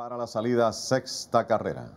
para la salida sexta carrera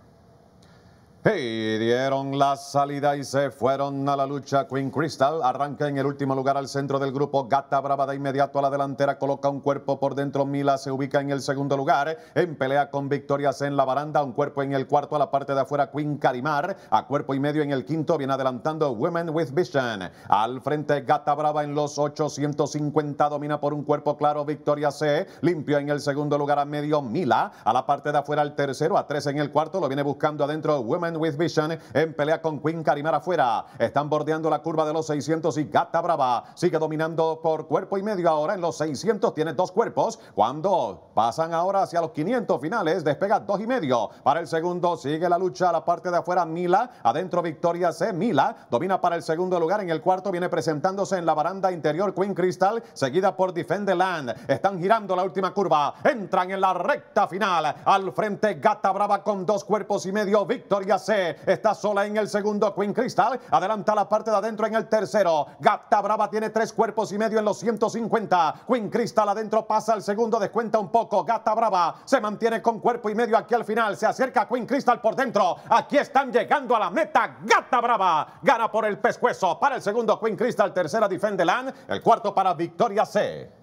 y dieron la salida y se fueron a la lucha. Queen Crystal arranca en el último lugar al centro del grupo. Gata Brava de inmediato a la delantera coloca un cuerpo por dentro. Mila se ubica en el segundo lugar. En pelea con Victoria C en la baranda. Un cuerpo en el cuarto a la parte de afuera. Queen Karimar a cuerpo y medio en el quinto. Viene adelantando Women with Vision. Al frente Gata Brava en los 850. Domina por un cuerpo claro. Victoria C. Limpio en el segundo lugar a medio. Mila a la parte de afuera el tercero. A tres en el cuarto. Lo viene buscando adentro Women With Vision en pelea con Queen Karimar afuera. Están bordeando la curva de los 600 y Gata Brava sigue dominando por cuerpo y medio ahora en los 600. Tiene dos cuerpos. Cuando pasan ahora hacia los 500 finales, despega dos y medio. Para el segundo sigue la lucha a la parte de afuera Mila. Adentro Victoria C. Mila domina para el segundo lugar. En el cuarto viene presentándose en la baranda interior Queen Crystal, seguida por Defendeland. Land. Están girando la última curva. Entran en la recta final. Al frente Gata Brava con dos cuerpos y medio. Victoria C. Está sola en el segundo. Queen Crystal adelanta la parte de adentro en el tercero. Gata Brava tiene tres cuerpos y medio en los 150. Queen Crystal adentro pasa al segundo. Descuenta un poco. Gata Brava se mantiene con cuerpo y medio aquí al final. Se acerca Queen Crystal por dentro. Aquí están llegando a la meta. Gata Brava gana por el pescuezo. Para el segundo Queen Crystal. Tercera Defendeland. El cuarto para Victoria C.